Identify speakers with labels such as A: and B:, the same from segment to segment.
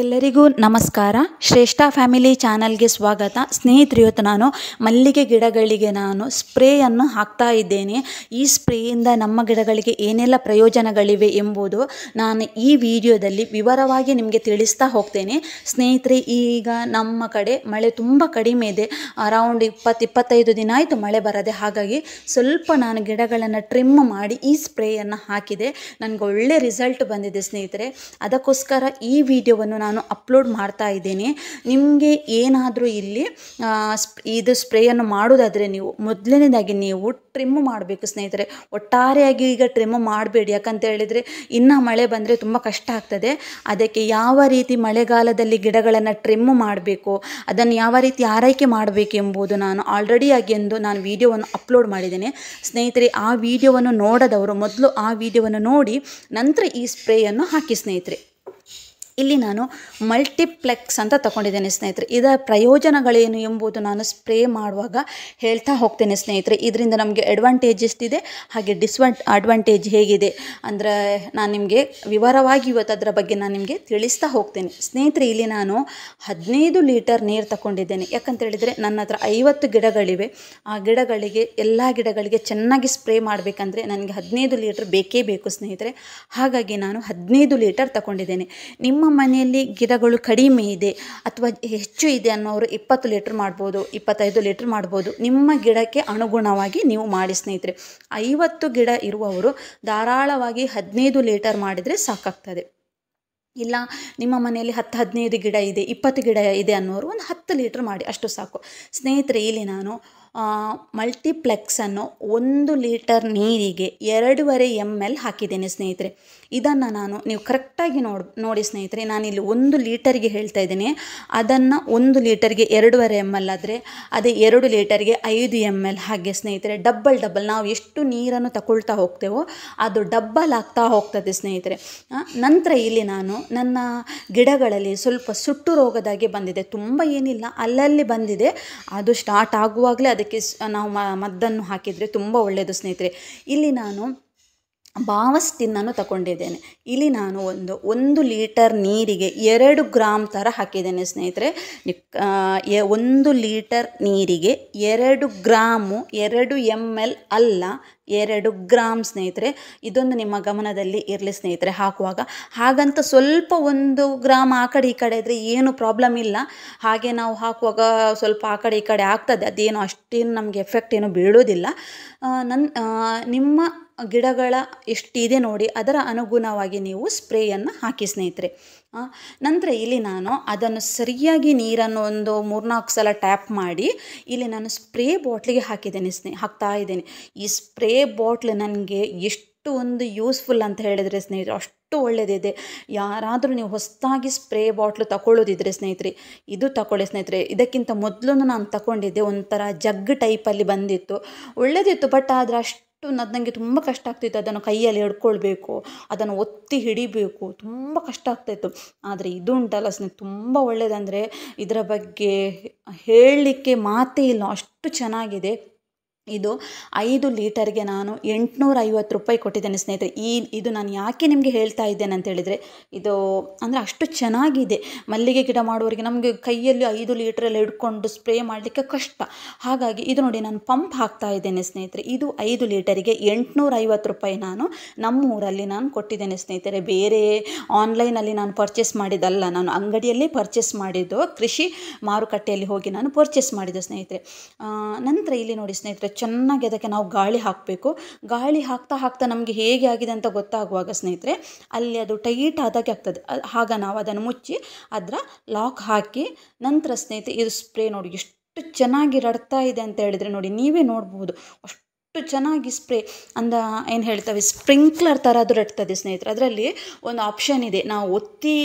A: ಎಲ್ಲರಿಗೂ ನಮಸ್ಕಾರ ಶ್ರೇಷ್ಠ ಫ್ಯಾಮಿಲಿ ಚಾನಲ್ಗೆ ಸ್ವಾಗತ ಸ್ನೇಹಿತರು ಇವತ್ತು ನಾನು ಮಲ್ಲಿಗೆ ಗಿಡಗಳಿಗೆ ನಾನು ಸ್ಪ್ರೇಯನ್ನು ಹಾಕ್ತಾ ಇದ್ದೇನೆ ಈ ಸ್ಪ್ರೇಯಿಂದ ನಮ್ಮ ಗಿಡಗಳಿಗೆ ಏನೆಲ್ಲ ಪ್ರಯೋಜನಗಳಿವೆ ಎಂಬುದು ನಾನು ಈ ವಿಡಿಯೋದಲ್ಲಿ ವಿವರವಾಗಿ ನಿಮಗೆ ತಿಳಿಸ್ತಾ ಹೋಗ್ತೇನೆ ಸ್ನೇಹಿತರೆ ಈಗ ನಮ್ಮ ಕಡೆ ಮಳೆ ತುಂಬ ಕಡಿಮೆ ಇದೆ ಅರೌಂಡ್ ಇಪ್ಪತ್ತು ಇಪ್ಪತ್ತೈದು ದಿನ ಆಯಿತು ಮಳೆ ಬರದೆ ಹಾಗಾಗಿ ಸ್ವಲ್ಪ ನಾನು ಗಿಡಗಳನ್ನು ಟ್ರಿಮ್ ಮಾಡಿ ಈ ಸ್ಪ್ರೇಯನ್ನು ಹಾಕಿದೆ ನನಗೆ ಒಳ್ಳೆ ರಿಸಲ್ಟ್ ಬಂದಿದೆ ಸ್ನೇಹಿತರೆ ಅದಕ್ಕೋಸ್ಕರ ಈ ವಿಡಿಯೋವನ್ನು ನಾನು ಅಪ್ಲೋಡ್ ಮಾಡ್ತಾ ಇದ್ದೀನಿ ನಿಮಗೆ ಏನಾದರೂ ಇಲ್ಲಿ ಇದು ಸ್ಪ್ರೇಯನ್ನು ಮಾಡೋದಾದರೆ ನೀವು ಮೊದಲನೇದಾಗಿ ನೀವು ಟ್ರಿಮ್ ಮಾಡಬೇಕು ಸ್ನೇಹಿತರೆ ಒಟ್ಟಾರೆಯಾಗಿ ಈಗ ಟ್ರಿಮ್ ಮಾಡಬೇಡಿ ಯಾಕಂತ ಹೇಳಿದರೆ ಇನ್ನು ಮಳೆ ಬಂದರೆ ತುಂಬ ಕಷ್ಟ ಆಗ್ತದೆ ಅದಕ್ಕೆ ಯಾವ ರೀತಿ ಮಳೆಗಾಲದಲ್ಲಿ ಗಿಡಗಳನ್ನು ಟ್ರಿಮ್ ಮಾಡಬೇಕು ಅದನ್ನು ಯಾವ ರೀತಿ ಆರೈಕೆ ಮಾಡಬೇಕೆಂಬುದು ನಾನು ಆಲ್ರೆಡಿಯಾಗಿ ಎಂದು ನಾನು ವೀಡಿಯೋವನ್ನು ಅಪ್ಲೋಡ್ ಮಾಡಿದ್ದೇನೆ ಸ್ನೇಹಿತರೆ ಆ ವೀಡಿಯೋವನ್ನು ನೋಡದವರು ಮೊದಲು ಆ ವೀಡಿಯೋವನ್ನು ನೋಡಿ ನಂತರ ಈ ಸ್ಪ್ರೇಯನ್ನು ಹಾಕಿ ಸ್ನೇಹಿತರೆ ಇಲ್ಲಿ ನಾನು ಮಲ್ಟಿಪ್ಲೆಕ್ಸ್ ಅಂತ ತಗೊಂಡಿದ್ದೇನೆ ಸ್ನೇಹಿತರೆ ಇದರ ಪ್ರಯೋಜನಗಳೇನು ಎಂಬುದು ನಾನು ಸ್ಪ್ರೇ ಮಾಡುವಾಗ ಹೇಳ್ತಾ ಹೋಗ್ತೇನೆ ಸ್ನೇಹಿತರೆ ಇದರಿಂದ ನಮಗೆ ಅಡ್ವಾಂಟೇಜ್ ಎಷ್ಟಿದೆ ಹಾಗೆ ಡಿಸ್ವನ್ ಅಡ್ವಾಂಟೇಜ್ ಹೇಗಿದೆ ಅಂದರೆ ನಾನು ನಿಮಗೆ ವಿವರವಾಗಿ ಇವತ್ತು ಅದರ ಬಗ್ಗೆ ನಾನು ನಿಮಗೆ ತಿಳಿಸ್ತಾ ಹೋಗ್ತೇನೆ ಸ್ನೇಹಿತರೆ ಇಲ್ಲಿ ನಾನು ಹದಿನೈದು ಲೀಟರ್ ನೀರು ತಗೊಂಡಿದ್ದೇನೆ ಯಾಕಂತ ಹೇಳಿದರೆ ನನ್ನ ಹತ್ರ ಐವತ್ತು ಗಿಡಗಳಿವೆ ಆ ಗಿಡಗಳಿಗೆ ಎಲ್ಲ ಗಿಡಗಳಿಗೆ ಚೆನ್ನಾಗಿ ಸ್ಪ್ರೇ ಮಾಡಬೇಕಂದ್ರೆ ನನಗೆ ಹದಿನೈದು ಲೀಟರ್ ಬೇಕೇ ಬೇಕು ಸ್ನೇಹಿತರೆ ಹಾಗಾಗಿ ನಾನು ಹದಿನೈದು ಲೀಟರ್ ತಗೊಂಡಿದ್ದೇನೆ ನಿಮ್ಮ ಮನೆಯಲ್ಲಿ ಗಿಡಗಳು ಕಡಿಮೆ ಇದೆ ಅಥವಾ ಹೆಚ್ಚು ಇದೆ ಅನ್ನೋರು ಇಪ್ಪತ್ತು ಲೀಟ್ರ್ ಮಾಡ್ಬೋದು ಇಪ್ಪತ್ತೈದು ಲೀಟ್ರ್ ಮಾಡ್ಬೋದು ನಿಮ್ಮ ಗಿಡಕ್ಕೆ ಅನುಗುಣವಾಗಿ ನೀವು ಮಾಡಿ ಸ್ನೇಹಿತರೆ ಐವತ್ತು ಗಿಡ ಇರುವವರು ಧಾರಾಳವಾಗಿ ಹದಿನೈದು ಲೀಟರ್ ಮಾಡಿದರೆ ಸಾಕಾಗ್ತದೆ ಇಲ್ಲ ನಿಮ್ಮ ಮನೆಯಲ್ಲಿ ಹತ್ತು ಹದಿನೈದು ಗಿಡ ಇದೆ ಇಪ್ಪತ್ತು ಗಿಡ ಇದೆ ಅನ್ನೋರು ಒಂದು ಹತ್ತು ಲೀಟ್ರ್ ಮಾಡಿ ಅಷ್ಟು ಸಾಕು ಸ್ನೇಹಿತರೆ ಇಲ್ಲಿ ನಾನು ಮಲ್ಟಿಪ್ಲೆಕ್ಸನ್ನು ಒಂದು ಲೀಟರ್ ನೀರಿಗೆ ಎರಡೂವರೆ ಎಮ್ ಎಲ್ ಹಾಕಿದ್ದೇನೆ ಸ್ನೇಹಿತರೆ ಇದನ್ನು ನಾನು ನೀವು ಕರೆಕ್ಟಾಗಿ ನೋಡಿ ನೋಡಿ ಸ್ನೇಹಿತರೆ ನಾನಿಲ್ಲಿ ಒಂದು ಲೀಟರ್ಗೆ ಹೇಳ್ತಾ ಇದ್ದೀನಿ ಅದನ್ನು ಒಂದು ಲೀಟರ್ಗೆ ಎರಡೂವರೆ ಎಮ್ ಎಲ್ ಆದರೆ ಅದೇ ಎರಡು ಲೀಟರ್ಗೆ ಐದು ಎಮ್ ಎಲ್ ಹಾಗೆ ಸ್ನೇಹಿತರೆ ಡಬ್ಬಲ್ ಡಬ್ಬಲ್ ನಾವು ಎಷ್ಟು ನೀರನ್ನು ತಗೊಳ್ತಾ ಹೋಗ್ತೇವೋ ಅದು ಡಬ್ಬಲ್ ಆಗ್ತಾ ಹೋಗ್ತದೆ ಸ್ನೇಹಿತರೆ ನಂತರ ಇಲ್ಲಿ ನಾನು ನನ್ನ ಗಿಡಗಳಲ್ಲಿ ಸ್ವಲ್ಪ ಸುಟ್ಟು ರೋಗದಾಗೆ ಬಂದಿದೆ ತುಂಬ ಏನಿಲ್ಲ ಅಲ್ಲಲ್ಲಿ ಬಂದಿದೆ ಅದು ಸ್ಟಾರ್ಟ್ ಆಗುವಾಗಲೇ ಅದಕ್ಕೆ ಅದಕ್ಕೆ ನಾವು ಮದ್ದನ್ನು ಹಾಕಿದರೆ ತುಂಬ ಒಳ್ಳೆಯದು ಸ್ನೇಹಿತರೆ ಇಲ್ಲಿ ನಾನು ಬಾವಸ್ಟಿನ್ನನ್ನು ತಗೊಂಡಿದ್ದೇನೆ ಇಲ್ಲಿ ನಾನು ಒಂದು ಒಂದು ಲೀಟರ್ ನೀರಿಗೆ ಎರಡು ಗ್ರಾಮ್ ಥರ ಹಾಕಿದ್ದೇನೆ ಸ್ನೇಹಿತರೆ ಒಂದು ಲೀಟರ್ ನೀರಿಗೆ ಎರಡು ಗ್ರಾಮು ಎರಡು ಎಮ್ ಎಲ್ ಅಲ್ಲ ಎರಡು ಗ್ರಾಮ್ ಸ್ನೇಹಿತರೆ ಇದೊಂದು ನಿಮ್ಮ ಗಮನದಲ್ಲಿ ಇರಲಿ ಸ್ನೇಹಿತರೆ ಹಾಕುವಾಗ ಹಾಗಂತ ಸ್ವಲ್ಪ ಒಂದು ಗ್ರಾಮ್ ಆ ಕಡೆ ಈ ಕಡೆ ಇದ್ದರೆ ಏನು ಪ್ರಾಬ್ಲಮ್ ಇಲ್ಲ ಹಾಗೆ ನಾವು ಹಾಕುವಾಗ ಸ್ವಲ್ಪ ಆ ಕಡೆ ಈ ಕಡೆ ಆಗ್ತದೆ ಅದೇನು ಅಷ್ಟೇನು ನಮಗೆ ಎಫೆಕ್ಟ್ ಏನು ಬೀಳೋದಿಲ್ಲ ನನ್ನ ನಿಮ್ಮ ಗಿಡಗಳ ಎಷ್ಟಿದೆ ನೋಡಿ ಅದರ ಅನುಗುಣವಾಗಿ ನೀವು ಸ್ಪ್ರೇಯನ್ನು ಹಾಕಿ ಸ್ನೇಹಿತರೆ ನಂತರ ಇಲ್ಲಿ ನಾನು ಅದನ್ನು ಸರಿಯಾಗಿ ನೀರನ್ನು ಒಂದು ಮೂರ್ನಾಲ್ಕು ಸಲ ಟ್ಯಾಪ್ ಮಾಡಿ ಇಲ್ಲಿ ನಾನು ಸ್ಪ್ರೇ ಬಾಟ್ಲಿಗೆ ಹಾಕಿದ್ದೇನೆ ಸ್ನೇಹಿ ಹಾಕ್ತಾ ಇದ್ದೇನೆ ಈ ಸ್ಪ್ರೇ ಬಾಟ್ಲ್ ನನಗೆ ಎಷ್ಟು ಒಂದು ಯೂಸ್ಫುಲ್ ಅಂತ ಹೇಳಿದರೆ ಸ್ನೇಹಿತರೆ ಅಷ್ಟು ಒಳ್ಳೆಯದಿದೆ ಯಾರಾದರೂ ನೀವು ಹೊಸದಾಗಿ ಸ್ಪ್ರೇ ಬಾಟ್ಲು ತಗೊಳ್ಳೋದಿದ್ರೆ ಸ್ನೇಹಿತರೆ ಇದು ತಗೊಳ್ಳಿ ಸ್ನೇಹಿತರೆ ಇದಕ್ಕಿಂತ ಮೊದಲು ನಾನು ತಗೊಂಡಿದ್ದೆ ಒಂಥರ ಜಗ್ ಟೈಪಲ್ಲಿ ಬಂದಿತ್ತು ಒಳ್ಳೆಯದಿತ್ತು ಬಟ್ ಆದರೆ ಅಷ್ಟು ಅದು ನನಗೆ ತುಂಬ ಕಷ್ಟ ಆಗ್ತಿತ್ತು ಅದನ್ನು ಕೈಯಲ್ಲಿ ಹಿಡ್ಕೊಳ್ಬೇಕು ಅದನ್ನು ಒತ್ತಿ ಹಿಡಿಬೇಕು ತುಂಬ ಕಷ್ಟ ಆಗ್ತಾಯಿತ್ತು ಆದರೆ ಇದು ಉಂಟಲ್ಲ ಸ್ನೇಹಿತ ತುಂಬ ಒಳ್ಳೆಯದಂದರೆ ಇದರ ಬಗ್ಗೆ ಹೇಳಲಿಕ್ಕೆ ಮಾತೇ ಇಲ್ಲ ಅಷ್ಟು ಚೆನ್ನಾಗಿದೆ ಇದು ಐದು ಲೀಟರ್ಗೆ ನಾನು ಎಂಟುನೂರ ಐವತ್ತು ರೂಪಾಯಿ ಕೊಟ್ಟಿದ್ದೇನೆ ಸ್ನೇಹಿತರೆ ಈ ಇದು ನಾನು ಯಾಕೆ ನಿಮಗೆ ಹೇಳ್ತಾ ಇದ್ದೇನೆ ಅಂತ ಇದು ಅಂದರೆ ಅಷ್ಟು ಚೆನ್ನಾಗಿದೆ ಮಲ್ಲಿಗೆ ಗಿಡ ಮಾಡುವವರಿಗೆ ನಮಗೆ ಕೈಯಲ್ಲಿ ಐದು ಲೀಟ್ರಲ್ಲಿ ಹಿಡ್ಕೊಂಡು ಸ್ಪ್ರೇ ಮಾಡಲಿಕ್ಕೆ ಕಷ್ಟ ಹಾಗಾಗಿ ಇದು ನೋಡಿ ನಾನು ಪಂಪ್ ಹಾಕ್ತಾ ಇದ್ದೇನೆ ಸ್ನೇಹಿತರೆ ಇದು ಐದು ಲೀಟರಿಗೆ ಎಂಟುನೂರ ಐವತ್ತು ರೂಪಾಯಿ ನಾನು ನಮ್ಮ ಊರಲ್ಲಿ ನಾನು ಕೊಟ್ಟಿದ್ದೇನೆ ಸ್ನೇಹಿತರೆ ಬೇರೆ ಆನ್ಲೈನಲ್ಲಿ ನಾನು ಪರ್ಚೇಸ್ ಮಾಡಿದ್ದಲ್ಲ ನಾನು ಅಂಗಡಿಯಲ್ಲಿ ಪರ್ಚೇಸ್ ಮಾಡಿದ್ದು ಕೃಷಿ ಮಾರುಕಟ್ಟೆಯಲ್ಲಿ ಹೋಗಿ ನಾನು ಪರ್ಚೇಸ್ ಮಾಡಿದ್ದು ಸ್ನೇಹಿತರೆ ನಂತರ ಇಲ್ಲಿ ನೋಡಿ ಸ್ನೇಹಿತರೆ ಚೆನ್ನಾಗಿ ಅದಕ್ಕೆ ನಾವು ಗಾಳಿ ಹಾಕಬೇಕು ಗಾಳಿ ಹಾಕ್ತಾ ಹಾಕ್ತಾ ನಮಗೆ ಹೇಗೆ ಆಗಿದೆ ಅಂತ ಗೊತ್ತಾಗುವಾಗ ಸ್ನೇಹಿತರೆ ಅಲ್ಲಿ ಅದು ಟೈಟ್ ಆದಾಗೆ ಆಗ್ತದೆ ಆಗ ನಾವು ಅದನ್ನು ಮುಚ್ಚಿ ಅದರ ಲಾಕ್ ಹಾಕಿ ನಂತರ ಸ್ನೇಹಿತರೆ ಇದು ಸ್ಪ್ರೇ ನೋಡಿ ಎಷ್ಟು ಚೆನ್ನಾಗಿ ರಡ್ತಾ ಇದೆ ಅಂತ ಹೇಳಿದರೆ ನೋಡಿ ನೀವೇ ನೋಡ್ಬೋದು ಅಷ್ಟು ಚೆನ್ನಾಗಿ ಸ್ಪ್ರೇ ಅಂದ ಏನು ಹೇಳ್ತವೆ ಸ್ಪ್ರಿಂಕ್ಲರ್ ಥರ ಅದು ರಟ್ತದೆ ಸ್ನೇಹಿತರೆ ಅದರಲ್ಲಿ ಒಂದು ಆಪ್ಷನ್ ಇದೆ ನಾವು ಒತ್ತಿ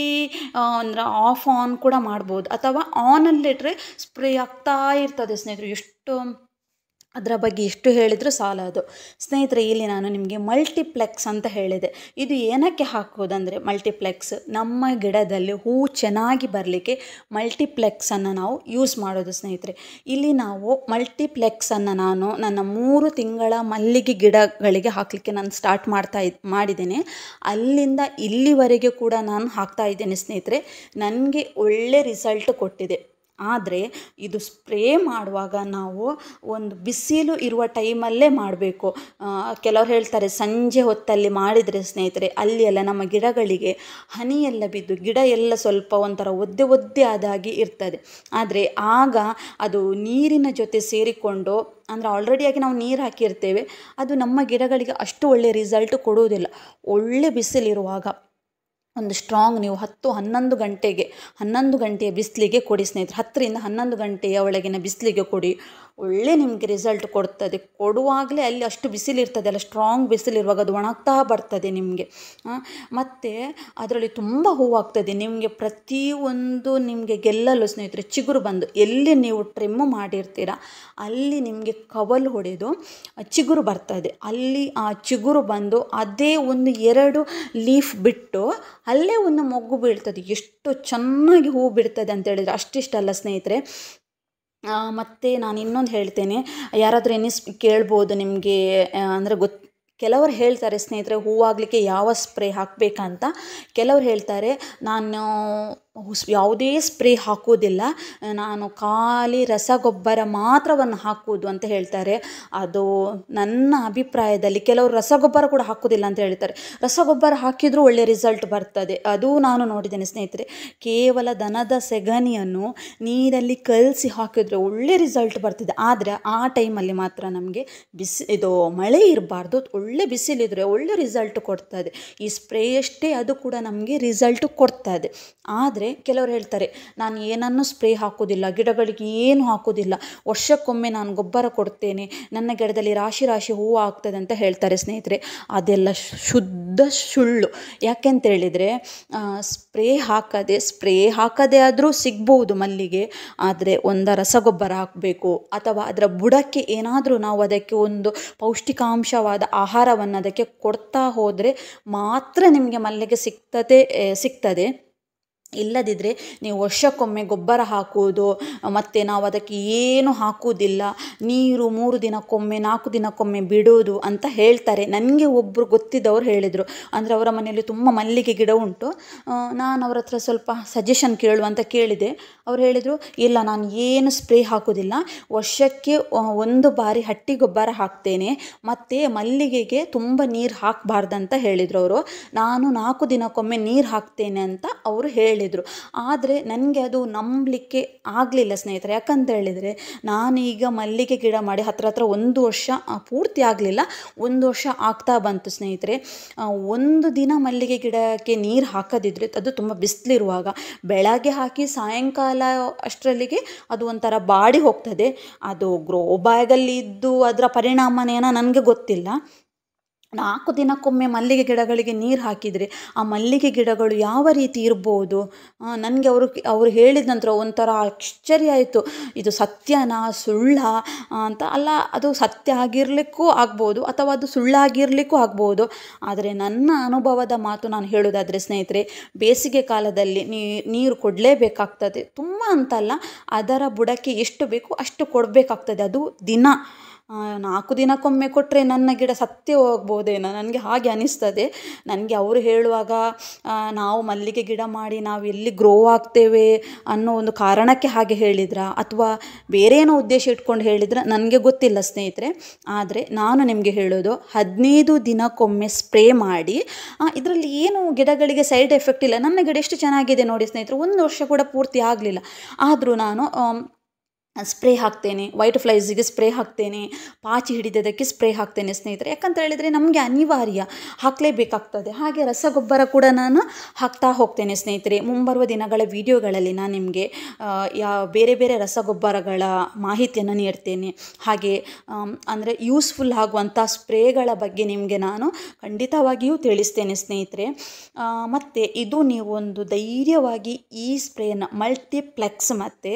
A: ಅಂದ್ರೆ ಆಫ್ ಆನ್ ಕೂಡ ಮಾಡ್ಬೋದು ಅಥವಾ ಆನಲ್ಲಿಟ್ಟರೆ ಸ್ಪ್ರೇ ಆಗ್ತಾ ಇರ್ತದೆ ಸ್ನೇಹಿತರು ಎಷ್ಟು ಅದರ ಬಗ್ಗೆ ಎಷ್ಟು ಹೇಳಿದರೂ ಸಾಲದು ಸ್ನೇಹಿತರೆ ಇಲ್ಲಿ ನಾನು ನಿಮಗೆ ಮಲ್ಟಿಪ್ಲೆಕ್ಸ್ ಅಂತ ಹೇಳಿದೆ ಇದು ಏನಕ್ಕೆ ಹಾಕೋದಂದರೆ ಮಲ್ಟಿಪ್ಲೆಕ್ಸ್ ನಮ್ಮ ಗಿಡದಲ್ಲಿ ಹೂ ಚೆನ್ನಾಗಿ ಬರಲಿಕ್ಕೆ ಮಲ್ಟಿಪ್ಲೆಕ್ಸನ್ನು ನಾವು ಯೂಸ್ ಮಾಡೋದು ಸ್ನೇಹಿತರೆ ಇಲ್ಲಿ ನಾವು ಮಲ್ಟಿಪ್ಲೆಕ್ಸನ್ನು ನಾನು ನನ್ನ ಮೂರು ತಿಂಗಳ ಮಲ್ಲಿಗೆ ಗಿಡಗಳಿಗೆ ಹಾಕಲಿಕ್ಕೆ ನಾನು ಸ್ಟಾರ್ಟ್ ಮಾಡ್ತಾ ಇದ್ ಮಾಡಿದ್ದೇನೆ ಅಲ್ಲಿಂದ ಇಲ್ಲಿವರೆಗೆ ಕೂಡ ನಾನು ಹಾಕ್ತಾ ಇದ್ದೇನೆ ಸ್ನೇಹಿತರೆ ನನಗೆ ಒಳ್ಳೆ ರಿಸಲ್ಟ್ ಕೊಟ್ಟಿದೆ ಆದರೆ ಇದು ಸ್ಪ್ರೇ ಮಾಡುವಾಗ ನಾವು ಒಂದು ಬಿಸಿಲು ಇರುವ ಟೈಮಲ್ಲೇ ಮಾಡಬೇಕು ಕೆಲವರು ಹೇಳ್ತಾರೆ ಸಂಜೆ ಹೊತ್ತಲ್ಲಿ ಮಾಡಿದರೆ ಸ್ನೇಹಿತರೆ ಅಲ್ಲಿ ಎಲ್ಲ ನಮ್ಮ ಗಿಡಗಳಿಗೆ ಹನಿ ಎಲ್ಲ ಬಿದ್ದು ಗಿಡ ಎಲ್ಲ ಸ್ವಲ್ಪ ಒಂಥರ ಒದ್ದೆ ಒದ್ದೆ ಆದಾಗಿ ಇರ್ತದೆ ಆದರೆ ಆಗ ಅದು ನೀರಿನ ಜೊತೆ ಸೇರಿಕೊಂಡು ಅಂದರೆ ಆಲ್ರೆಡಿಯಾಗಿ ನಾವು ನೀರು ಹಾಕಿರ್ತೇವೆ ಅದು ನಮ್ಮ ಗಿಡಗಳಿಗೆ ಅಷ್ಟು ಒಳ್ಳೆಯ ರಿಸಲ್ಟ್ ಕೊಡುವುದಿಲ್ಲ ಒಳ್ಳೆ ಬಿಸಿಲಿರುವಾಗ ಒಂದು ಸ್ಟ್ರಾಂಗ್ ನೀವು ಹತ್ತು ಹನ್ನೊಂದು ಗಂಟೆಗೆ ಹನ್ನೊಂದು ಗಂಟೆಯ ಬಿಸಿಲಿಗೆ ಕೊಡಿ ಸ್ನೇಹಿತರೆ ಹತ್ತರಿಂದ ಹನ್ನೊಂದು ಗಂಟೆಯ ಒಳಗಿನ ಬಿಸಿಲಿಗೆ ಕೊಡಿ ಒಳ್ಳೆ ನಿಮಗೆ ರಿಸಲ್ಟ್ ಕೊಡ್ತದೆ ಕೊಡುವಾಗಲೇ ಅಲ್ಲಿ ಅಷ್ಟು ಬಿಸಿಲಿರ್ತದೆ ಅಲ್ಲ ಸ್ಟ್ರಾಂಗ್ ಬಿಸಿಲಿರುವಾಗ ಅದು ಒಣಗ್ತಾ ಬರ್ತದೆ ನಿಮಗೆ ಮತ್ತು ಅದರಲ್ಲಿ ತುಂಬ ಹೂವಾಗ್ತದೆ ನಿಮಗೆ ಪ್ರತಿಯೊಂದು ನಿಮಗೆ ಗೆಲ್ಲಲು ಸ್ನೇಹಿತರೆ ಚಿಗುರು ಬಂದು ಎಲ್ಲಿ ನೀವು ಟ್ರಿಮ್ ಮಾಡಿರ್ತೀರ ಅಲ್ಲಿ ನಿಮಗೆ ಕವಲು ಹೊಡೆದು ಚಿಗುರು ಬರ್ತದೆ ಅಲ್ಲಿ ಆ ಚಿಗುರು ಬಂದು ಅದೇ ಒಂದು ಎರಡು ಲೀಫ್ ಬಿಟ್ಟು ಅಲ್ಲೇ ಒಂದು ಮೊಗ್ಗು ಬೀಳ್ತದೆ ಎಷ್ಟು ಚೆನ್ನಾಗಿ ಹೂ ಬಿಡ್ತದೆ ಹೇಳಿದರೆ ಅಷ್ಟಿಷ್ಟಲ್ಲ ಸ್ನೇಹಿತರೆ ಮತ್ತು ನಾನು ಇನ್ನೊಂದು ಹೇಳ್ತೇನೆ ಯಾರಾದರೂ ಎನಿಸ್ ಕೇಳ್ಬೋದು ನಿಮಗೆ ಅಂದರೆ ಗೊತ್ತು ಕೆಲವರು ಹೇಳ್ತಾರೆ ಸ್ನೇಹಿತರೆ ಹೂವಾಗಲಿಕ್ಕೆ ಯಾವ ಸ್ಪ್ರೇ ಹಾಕಬೇಕಂತ ಕೆಲವ್ರು ಹೇಳ್ತಾರೆ ನಾನು ಯಾವುದೇ ಸ್ಪ್ರೇ ಹಾಕೋದಿಲ್ಲ ನಾನು ಖಾಲಿ ರಸಗೊಬ್ಬರ ಮಾತ್ರವನ್ನು ಹಾಕುವುದು ಅಂತ ಹೇಳ್ತಾರೆ ಅದು ನನ್ನ ಅಭಿಪ್ರಾಯದಲ್ಲಿ ಕೆಲವರು ರಸಗೊಬ್ಬರ ಕೂಡ ಹಾಕೋದಿಲ್ಲ ಅಂತ ಹೇಳ್ತಾರೆ ರಸಗೊಬ್ಬರ ಹಾಕಿದರೂ ಒಳ್ಳೆಯ ರಿಸಲ್ಟ್ ಬರ್ತದೆ ಅದು ನಾನು ನೋಡಿದ್ದೇನೆ ಸ್ನೇಹಿತರೆ ಕೇವಲ ದನದ ಸೆಗಣಿಯನ್ನು ನೀರಲ್ಲಿ ಕಲಸಿ ಹಾಕಿದರೆ ಒಳ್ಳೆ ರಿಸಲ್ಟ್ ಬರ್ತಿದೆ ಆದರೆ ಆ ಟೈಮಲ್ಲಿ ಮಾತ್ರ ನಮಗೆ ಬಿಸಿ ಇದು ಮಳೆ ಇರಬಾರ್ದು ಒಳ್ಳೆ ಬಿಸಿಲಿದ್ರೆ ಒಳ್ಳೆ ರಿಸಲ್ಟ್ ಕೊಡ್ತದೆ ಈ ಸ್ಪ್ರೇ ಅಷ್ಟೇ ಅದು ಕೂಡ ನಮಗೆ ರಿಸಲ್ಟ್ ಕೊಡ್ತದೆ ಆದರೆ ಆದರೆ ಕೆಲವರು ಹೇಳ್ತಾರೆ ನಾನು ಏನನ್ನು ಸ್ಪ್ರೇ ಹಾಕೋದಿಲ್ಲ ಗಿಡಗಳಿಗೆ ಏನು ಹಾಕೋದಿಲ್ಲ ವರ್ಷಕ್ಕೊಮ್ಮೆ ನಾನು ಗೊಬ್ಬರ ಕೊಡ್ತೇನೆ ನನ್ನ ಗಿಡದಲ್ಲಿ ರಾಶಿ ರಾಶಿ ಹೂವು ಆಗ್ತದೆ ಅಂತ ಹೇಳ್ತಾರೆ ಸ್ನೇಹಿತರೆ ಅದೆಲ್ಲ ಶುದ್ಧ ಸುಳ್ಳು ಯಾಕೆಂತ ಹೇಳಿದರೆ ಸ್ಪ್ರೇ ಹಾಕದೆ ಸ್ಪ್ರೇ ಹಾಕದೆ ಆದರೂ ಸಿಗ್ಬೋದು ಮಲ್ಲಿಗೆ ಆದರೆ ಒಂದು ರಸಗೊಬ್ಬರ ಹಾಕಬೇಕು ಅಥವಾ ಅದರ ಬುಡಕ್ಕೆ ಏನಾದರೂ ನಾವು ಅದಕ್ಕೆ ಒಂದು ಪೌಷ್ಟಿಕಾಂಶವಾದ ಆಹಾರವನ್ನು ಅದಕ್ಕೆ ಕೊಡ್ತಾ ಹೋದರೆ ಮಾತ್ರ ನಿಮಗೆ ಮಲ್ಲಿಗೆ ಸಿಗ್ತದೆ ಸಿಗ್ತದೆ ಇಲ್ಲದಿದ್ದರೆ ನೀವು ವರ್ಷಕ್ಕೊಮ್ಮೆ ಗೊಬ್ಬರ ಹಾಕುವುದು ಮತ್ತು ನಾವು ಅದಕ್ಕೆ ಏನು ಹಾಕುವುದಿಲ್ಲ ನೀರು ಮೂರು ದಿನಕ್ಕೊಮ್ಮೆ ನಾಲ್ಕು ದಿನಕ್ಕೊಮ್ಮೆ ಬಿಡೋದು ಅಂತ ಹೇಳ್ತಾರೆ ನನಗೆ ಒಬ್ಬರು ಗೊತ್ತಿದ್ದವರು ಹೇಳಿದರು ಅಂದರೆ ಅವರ ಮನೆಯಲ್ಲಿ ತುಂಬ ಮಲ್ಲಿಗೆ ಗಿಡ ಉಂಟು ನಾನು ಅವರ ಹತ್ರ ಸ್ವಲ್ಪ ಸಜೆಷನ್ ಕೇಳುವಂತ ಕೇಳಿದೆ ಅವ್ರು ಹೇಳಿದರು ಇಲ್ಲ ನಾನು ಏನು ಸ್ಪ್ರೇ ಹಾಕೋದಿಲ್ಲ ವರ್ಷಕ್ಕೆ ಒಂದು ಬಾರಿ ಹಟ್ಟಿ ಗೊಬ್ಬರ ಹಾಕ್ತೇನೆ ಮತ್ತು ಮಲ್ಲಿಗೆಗೆ ತುಂಬ ನೀರು ಹಾಕಬಾರ್ದಂತ ಹೇಳಿದರು ಅವರು ನಾನು ನಾಲ್ಕು ದಿನಕ್ಕೊಮ್ಮೆ ನೀರು ಹಾಕ್ತೇನೆ ಅಂತ ಅವರು ಹೇಳಿದರು ಹೇಳಿದರು ಆದರೆ ನನಗೆ ಅದು ನಂಬಲಿಕ್ಕೆ ಆಗಲಿಲ್ಲ ಸ್ನೇಹಿತರೆ ಯಾಕಂತ ಹೇಳಿದರೆ ನಾನೀಗ ಮಲ್ಲಿಗೆ ಗಿಡ ಮಾಡಿ ಹತ್ರ ಹತ್ರ ಒಂದು ವರ್ಷ ಪೂರ್ತಿ ಆಗಲಿಲ್ಲ ಒಂದು ವರ್ಷ ಆಗ್ತಾ ಬಂತು ಸ್ನೇಹಿತರೆ ಒಂದು ದಿನ ಮಲ್ಲಿಗೆ ಗಿಡಕ್ಕೆ ನೀರು ಹಾಕದಿದ್ರೆ ಅದು ತುಂಬ ಬಿಸಿಲಿರುವಾಗ ಬೆಳಗ್ಗೆ ಹಾಕಿ ಸಾಯಂಕಾಲ ಅಷ್ಟರಲ್ಲಿಗೆ ಅದು ಒಂಥರ ಬಾಡಿ ಹೋಗ್ತದೆ ಅದು ಗ್ರೋ ಬ್ಯಾಗಲ್ಲಿ ಇದ್ದು ಅದರ ಪರಿಣಾಮನೇನೋ ನನಗೆ ಗೊತ್ತಿಲ್ಲ ನಾಲ್ಕು ದಿನಕ್ಕೊಮ್ಮೆ ಮಲ್ಲಿಗೆ ಗಿಡಗಳಿಗೆ ನೀರು ಹಾಕಿದರೆ ಆ ಮಲ್ಲಿಗೆ ಗಿಡಗಳು ಯಾವ ರೀತಿ ಇರ್ಬೋದು ನನಗೆ ಅವರು ಅವರು ಹೇಳಿದ ನಂತರ ಒಂಥರ ಆಶ್ಚರ್ಯ ಆಯಿತು ಇದು ಸತ್ಯನಾ ಸುಳ್ಳ ಅಂತ ಅಲ್ಲ ಅದು ಸತ್ಯ ಆಗಿರಲಿಕ್ಕೂ ಆಗ್ಬೋದು ಅಥವಾ ಅದು ಸುಳ್ಳಾಗಿರಲಿಕ್ಕೂ ಆಗ್ಬೋದು ಆದರೆ ನನ್ನ ಅನುಭವದ ಮಾತು ನಾನು ಹೇಳೋದಾದರೆ ಸ್ನೇಹಿತರೆ ಬೇಸಿಗೆ ಕಾಲದಲ್ಲಿ ನೀರು ಕೊಡಲೇಬೇಕಾಗ್ತದೆ ತುಂಬ ಅಂತಲ್ಲ ಅದರ ಬುಡಕ್ಕೆ ಎಷ್ಟು ಬೇಕು ಅಷ್ಟು ಕೊಡಬೇಕಾಗ್ತದೆ ಅದು ದಿನ ನಾಲ್ಕು ದಿನಕ್ಕೊಮ್ಮೆ ಕೊಟ್ಟರೆ ನನ್ನ ಗಿಡ ಸತ್ತೇ ಹೋಗ್ಬೋದೇನೋ ನನಗೆ ಹಾಗೆ ಅನಿಸ್ತದೆ ನನಗೆ ಅವರು ಹೇಳುವಾಗ ನಾವು ಮಲ್ಲಿಗೆ ಗಿಡ ಮಾಡಿ ನಾವು ಎಲ್ಲಿ ಗ್ರೋ ಆಗ್ತೇವೆ ಅನ್ನೋ ಒಂದು ಕಾರಣಕ್ಕೆ ಹಾಗೆ ಹೇಳಿದ್ರ ಅಥವಾ ಬೇರೇನೋ ಉದ್ದೇಶ ಇಟ್ಕೊಂಡು ಹೇಳಿದ್ರ ನನಗೆ ಗೊತ್ತಿಲ್ಲ ಸ್ನೇಹಿತರೆ ಆದರೆ ನಾನು ನಿಮಗೆ ಹೇಳೋದು ಹದಿನೈದು ದಿನಕ್ಕೊಮ್ಮೆ ಸ್ಪ್ರೇ ಮಾಡಿ ಇದರಲ್ಲಿ ಏನು ಗಿಡಗಳಿಗೆ ಸೈಡ್ ಎಫೆಕ್ಟ್ ಇಲ್ಲ ನನ್ನ ಗಿಡ ಎಷ್ಟು ಚೆನ್ನಾಗಿದೆ ನೋಡಿ ಸ್ನೇಹಿತರು ಒಂದು ವರ್ಷ ಕೂಡ ಪೂರ್ತಿ ಆಗಲಿಲ್ಲ ಆದರೂ ನಾನು ಸ್ಪ್ರೇ ಹಾಕ್ತೇನೆ ವೈಟ್ ಫ್ಲೈಸಿಗೆ ಸ್ಪ್ರೇ ಹಾಕ್ತೇನೆ ಪಾಚಿ ಹಿಡಿದದಕ್ಕೆ ಸ್ಪ್ರೇ ಹಾಕ್ತೇನೆ ಸ್ನೇಹಿತರೆ ಯಾಕಂತ ಹೇಳಿದರೆ ನಮಗೆ ಅನಿವಾರ್ಯ ಹಾಕಲೇಬೇಕಾಗ್ತದೆ ಹಾಗೆ ರಸಗೊಬ್ಬರ ಕೂಡ ನಾನು ಹಾಕ್ತಾ ಹೋಗ್ತೇನೆ ಸ್ನೇಹಿತರೆ ಮುಂಬರುವ ದಿನಗಳ ವಿಡಿಯೋಗಳಲ್ಲಿ ನಾನು ನಿಮಗೆ ಯಾ ಬೇರೆ ಬೇರೆ ರಸಗೊಬ್ಬರಗಳ ಮಾಹಿತಿಯನ್ನು ನೀಡ್ತೇನೆ ಹಾಗೆ ಅಂದರೆ ಯೂಸ್ಫುಲ್ ಆಗುವಂಥ ಸ್ಪ್ರೇಗಳ ಬಗ್ಗೆ ನಿಮಗೆ ನಾನು ಖಂಡಿತವಾಗಿಯೂ ತಿಳಿಸ್ತೇನೆ ಸ್ನೇಹಿತರೆ ಮತ್ತು ಇದು ನೀವೊಂದು ಧೈರ್ಯವಾಗಿ ಈ ಸ್ಪ್ರೇನ ಮಲ್ಟಿಪ್ಲೆಕ್ಸ್ ಮತ್ತು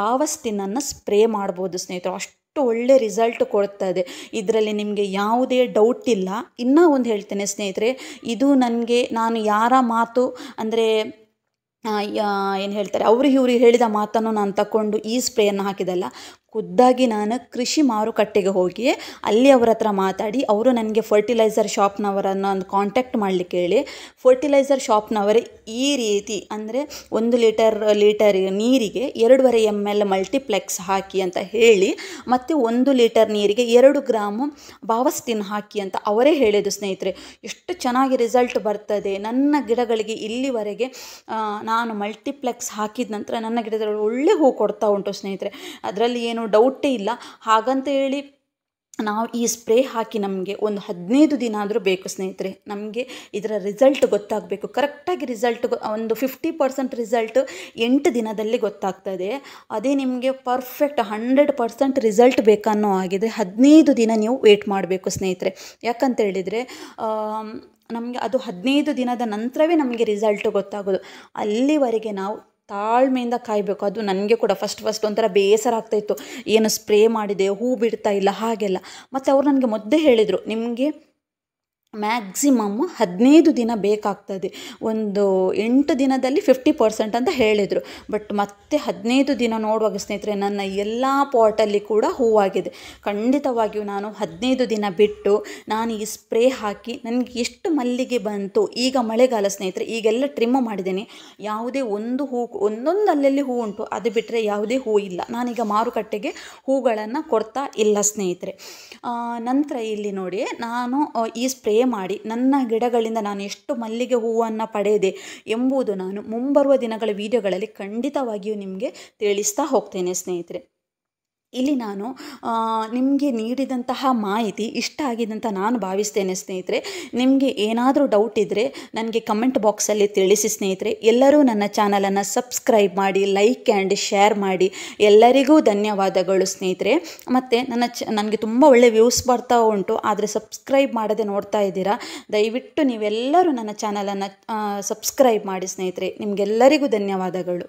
A: ಭಾವಸ್ತಿನನ್ನು ಅದನ್ನು ಸ್ಪ್ರೇ ಮಾಡ್ಬೋದು ಸ್ನೇಹಿತರು ಅಷ್ಟು ಒಳ್ಳೆ ರಿಸಲ್ಟ್ ಕೊಡ್ತಾ ಇದೆ ಇದರಲ್ಲಿ ನಿಮಗೆ ಯಾವುದೇ ಡೌಟ್ ಇಲ್ಲ ಇನ್ನೂ ಒಂದು ಹೇಳ್ತೇನೆ ಸ್ನೇಹಿತರೆ ಇದು ನನಗೆ ನಾನು ಯಾರ ಮಾತು ಅಂದರೆ ಏನು ಹೇಳ್ತಾರೆ ಅವ್ರಿಗೆ ಇವ್ರಿಗೆ ಹೇಳಿದ ಮಾತನ್ನು ನಾನು ತಗೊಂಡು ಈ ಸ್ಪ್ರೇಯನ್ನು ಹಾಕಿದಲ್ಲ ಖುದ್ದಾಗಿ ನಾನು ಕೃಷಿ ಮಾರುಕಟ್ಟೆಗೆ ಹೋಗಿ ಅಲ್ಲಿ ಅವ್ರ ಹತ್ರ ಮಾತಾಡಿ ಅವರು ನನಗೆ ಫರ್ಟಿಲೈಸರ್ ಶಾಪ್ನವರನ್ನು ಒಂದು ಕಾಂಟ್ಯಾಕ್ಟ್ ಮಾಡಲಿಕ್ಕೆ ಹೇಳಿ ಫರ್ಟಿಲೈಸರ್ ಶಾಪ್ನವರೇ ಈ ರೀತಿ ಅಂದರೆ ಒಂದು ಲೀಟರ್ ಲೀಟರ್ ನೀರಿಗೆ ಎರಡೂವರೆ ಎಮ್ ಎಲ್ ಮಲ್ಟಿಪ್ಲೆಕ್ಸ್ ಹಾಕಿ ಅಂತ ಹೇಳಿ ಮತ್ತು ಒಂದು ಲೀಟರ್ ನೀರಿಗೆ ಎರಡು ಗ್ರಾಮು ಬಾವಸ್ಟಿನ್ ಹಾಕಿ ಅಂತ ಅವರೇ ಹೇಳಿದ್ದು ಸ್ನೇಹಿತರೆ ಎಷ್ಟು ಚೆನ್ನಾಗಿ ರಿಸಲ್ಟ್ ಬರ್ತದೆ ನನ್ನ ಗಿಡಗಳಿಗೆ ಇಲ್ಲಿವರೆಗೆ ನಾನು ಮಲ್ಟಿಪ್ಲೆಕ್ಸ್ ಹಾಕಿದ ನಂತರ ನನ್ನ ಗಿಡದಲ್ಲಿ ಒಳ್ಳೆ ಹೂ ಕೊಡ್ತಾ ಉಂಟು ಸ್ನೇಹಿತರೆ ಅದರಲ್ಲಿ ಏನು ಡೌಟೇ ಇಲ್ಲ ಹಾಗಂತ ಹೇಳಿ ನಾವು ಈ ಸ್ಪ್ರೇ ಹಾಕಿ ನಮಗೆ ಒಂದು ಹದಿನೈದು ದಿನ ಆದರೂ ಬೇಕು ಸ್ನೇಹಿತರೆ ನಮಗೆ ಇದರ ರಿಸಲ್ಟ್ ಗೊತ್ತಾಗಬೇಕು ಕರೆಕ್ಟಾಗಿ ರಿಸಲ್ಟ್ ಒಂದು ಫಿಫ್ಟಿ ಪರ್ಸೆಂಟ್ ರಿಸಲ್ಟ್ ಎಂಟು ದಿನದಲ್ಲಿ ಗೊತ್ತಾಗ್ತದೆ ಅದೇ ನಿಮಗೆ ಪರ್ಫೆಕ್ಟ್ ಹಂಡ್ರೆಡ್ ಪರ್ಸೆಂಟ್ ರಿಸಲ್ಟ್ ಬೇಕನ್ನೋ ಆಗಿದೆ ಹದಿನೈದು ದಿನ ನೀವು ವೇಟ್ ಮಾಡಬೇಕು ಸ್ನೇಹಿತರೆ ಯಾಕಂತ ನಮಗೆ ಅದು ಹದಿನೈದು ದಿನದ ನಂತರವೇ ನಮಗೆ ರಿಸಲ್ಟ್ ಗೊತ್ತಾಗೋದು ಅಲ್ಲಿವರೆಗೆ ನಾವು ತಾಳ್ಮೆಯಿಂದ ಕಾಯಬೇಕು ಅದು ನನಗೆ ಕೂಡ ಫಸ್ಟ್ ಫಸ್ಟ್ ಒಂಥರ ಬೇಸರ ಆಗ್ತಾಯಿತ್ತು ಏನು ಸ್ಪ್ರೇ ಮಾಡಿದೆ ಹೂ ಬಿಡ್ತಾ ಇಲ್ಲ ಹಾಗೆಲ್ಲ ಮತ್ತು ಅವ್ರು ನನಗೆ ಮೊದಲೇ ಹೇಳಿದರು ನಿಮಗೆ ಮ್ಯಾಕ್ಸಿಮಮ್ ಹದಿನೈದು ದಿನ ಬೇಕಾಗ್ತದೆ ಒಂದು ಎಂಟು ದಿನದಲ್ಲಿ ಫಿಫ್ಟಿ ಪರ್ಸೆಂಟ್ ಅಂತ ಹೇಳಿದರು ಬಟ್ ಮತ್ತೆ ಹದಿನೈದು ದಿನ ನೋಡುವಾಗ ಸ್ನೇಹಿತರೆ ನನ್ನ ಎಲ್ಲ ಪಾಟಲ್ಲಿ ಕೂಡ ಹೂವಾಗಿದೆ ಖಂಡಿತವಾಗಿಯೂ ನಾನು ಹದಿನೈದು ದಿನ ಬಿಟ್ಟು ನಾನು ಈ ಸ್ಪ್ರೇ ಹಾಕಿ ನನಗೆ ಎಷ್ಟು ಮಲ್ಲಿಗೆ ಬಂತು ಈಗ ಮಳೆಗಾಲ ಸ್ನೇಹಿತರೆ ಈಗೆಲ್ಲ ಟ್ರಿಮ್ ಮಾಡಿದ್ದೀನಿ ಯಾವುದೇ ಒಂದು ಹೂ ಒಂದೊಂದು ಅಲ್ಲಲ್ಲಿ ಹೂ ಉಂಟು ಅದು ಬಿಟ್ಟರೆ ಯಾವುದೇ ಹೂ ಇಲ್ಲ ನಾನೀಗ ಮಾರುಕಟ್ಟೆಗೆ ಹೂಗಳನ್ನು ಕೊಡ್ತಾ ಇಲ್ಲ ಸ್ನೇಹಿತರೆ ನಂತರ ಇಲ್ಲಿ ನೋಡಿ ನಾನು ಈ ಸ್ಪ್ರೇ ಮಾಡಿ ನನ್ನ ಗಿಡಗಳಿಂದ ನಾನು ಎಷ್ಟು ಮಲ್ಲಿಗೆ ಹೂವನ್ನು ಪಡೆದೆ ಎಂಬುದು ನಾನು ಮುಂಬರುವ ದಿನಗಳ ವೀಡಿಯೋಗಳಲ್ಲಿ ಖಂಡಿತವಾಗಿಯೂ ನಿಮಗೆ ತಿಳಿಸ್ತಾ ಹೋಗ್ತೇನೆ ಸ್ನೇಹಿತರೆ ಇಲ್ಲಿ ನಾನು ನಿಮಗೆ ನೀಡಿದಂತಹ ಮಾಹಿತಿ ಇಷ್ಟ ಆಗಿದಂತ ನಾನು ಭಾವಿಸ್ತೇನೆ ಸ್ನೇಹಿತರೆ ನಿಮಗೆ ಏನಾದರೂ ಡೌಟ್ ಇದ್ದರೆ ನನಗೆ ಕಮೆಂಟ್ ಬಾಕ್ಸಲ್ಲಿ ತಿಳಿಸಿ ಸ್ನೇಹಿತರೆ ಎಲ್ಲರೂ ನನ್ನ ಚಾನಲನ್ನು ಸಬ್ಸ್ಕ್ರೈಬ್ ಮಾಡಿ ಲೈಕ್ ಆ್ಯಂಡ್ ಶೇರ್ ಮಾಡಿ ಎಲ್ಲರಿಗೂ ಧನ್ಯವಾದಗಳು ಸ್ನೇಹಿತರೆ ಮತ್ತು ನನ್ನ ಚ ನನಗೆ ತುಂಬ ಒಳ್ಳೆ ವ್ಯೂಸ್ ಬರ್ತಾ ಉಂಟು ಆದರೆ ಸಬ್ಸ್ಕ್ರೈಬ್ ಮಾಡದೆ ನೋಡ್ತಾ ಇದ್ದೀರಾ ದಯವಿಟ್ಟು ನೀವೆಲ್ಲರೂ ನನ್ನ ಚಾನಲನ್ನು ಸಬ್ಸ್ಕ್ರೈಬ್ ಮಾಡಿ ಸ್ನೇಹಿತರೆ ನಿಮಗೆಲ್ಲರಿಗೂ ಧನ್ಯವಾದಗಳು